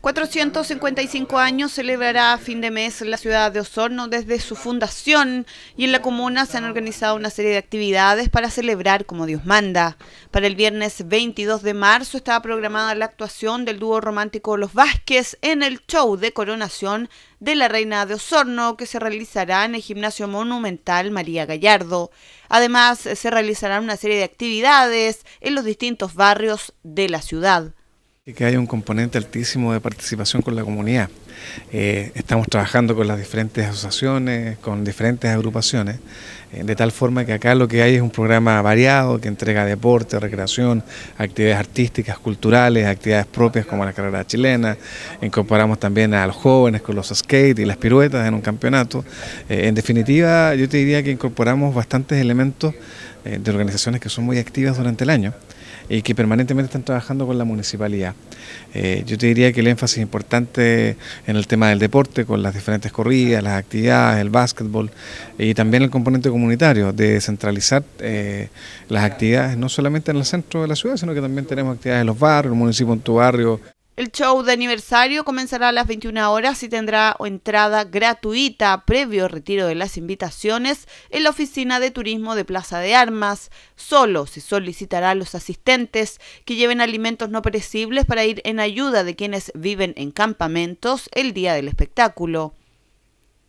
455 años celebrará a fin de mes la ciudad de Osorno desde su fundación y en la comuna se han organizado una serie de actividades para celebrar como Dios manda. Para el viernes 22 de marzo estaba programada la actuación del dúo romántico Los Vázquez en el show de coronación de la Reina de Osorno que se realizará en el Gimnasio Monumental María Gallardo. Además, se realizarán una serie de actividades en los distintos barrios de la ciudad que hay un componente altísimo de participación con la comunidad. Eh, estamos trabajando con las diferentes asociaciones, con diferentes agrupaciones, eh, de tal forma que acá lo que hay es un programa variado que entrega deporte, recreación, actividades artísticas, culturales, actividades propias como la carrera chilena, incorporamos también a los jóvenes con los skate y las piruetas en un campeonato. Eh, en definitiva, yo te diría que incorporamos bastantes elementos de organizaciones que son muy activas durante el año y que permanentemente están trabajando con la municipalidad. Eh, yo te diría que el énfasis importante en el tema del deporte, con las diferentes corridas, las actividades, el básquetbol y también el componente comunitario, de centralizar eh, las actividades no solamente en el centro de la ciudad, sino que también tenemos actividades en los barrios, el municipio en tu barrio. El show de aniversario comenzará a las 21 horas y tendrá entrada gratuita previo retiro de las invitaciones en la oficina de turismo de Plaza de Armas. Solo se solicitará a los asistentes que lleven alimentos no perecibles para ir en ayuda de quienes viven en campamentos el día del espectáculo.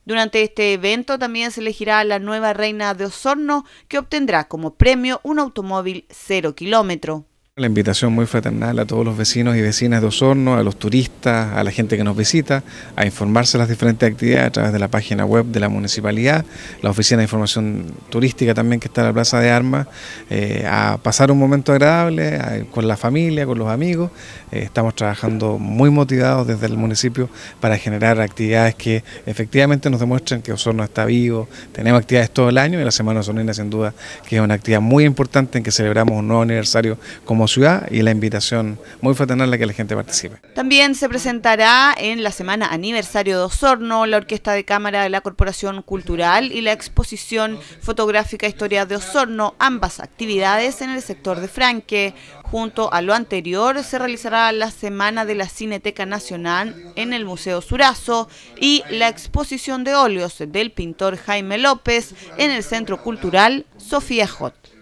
Durante este evento también se elegirá a la nueva reina de Osorno que obtendrá como premio un automóvil cero kilómetro. La invitación muy fraternal a todos los vecinos y vecinas de Osorno, a los turistas, a la gente que nos visita, a informarse de las diferentes actividades a través de la página web de la municipalidad, la oficina de información turística también que está en la Plaza de Armas, eh, a pasar un momento agradable con la familia, con los amigos. Eh, estamos trabajando muy motivados desde el municipio para generar actividades que efectivamente nos demuestren que Osorno está vivo, tenemos actividades todo el año y la Semana Osorina sin duda que es una actividad muy importante en que celebramos un nuevo aniversario como ciudad y la invitación muy fraternal a que la gente participe. También se presentará en la semana aniversario de Osorno la Orquesta de Cámara de la Corporación Cultural y la exposición fotográfica Historia de Osorno, ambas actividades en el sector de Franque. Junto a lo anterior se realizará la Semana de la Cineteca Nacional en el Museo Surazo y la exposición de óleos del pintor Jaime López en el Centro Cultural Sofía Jot.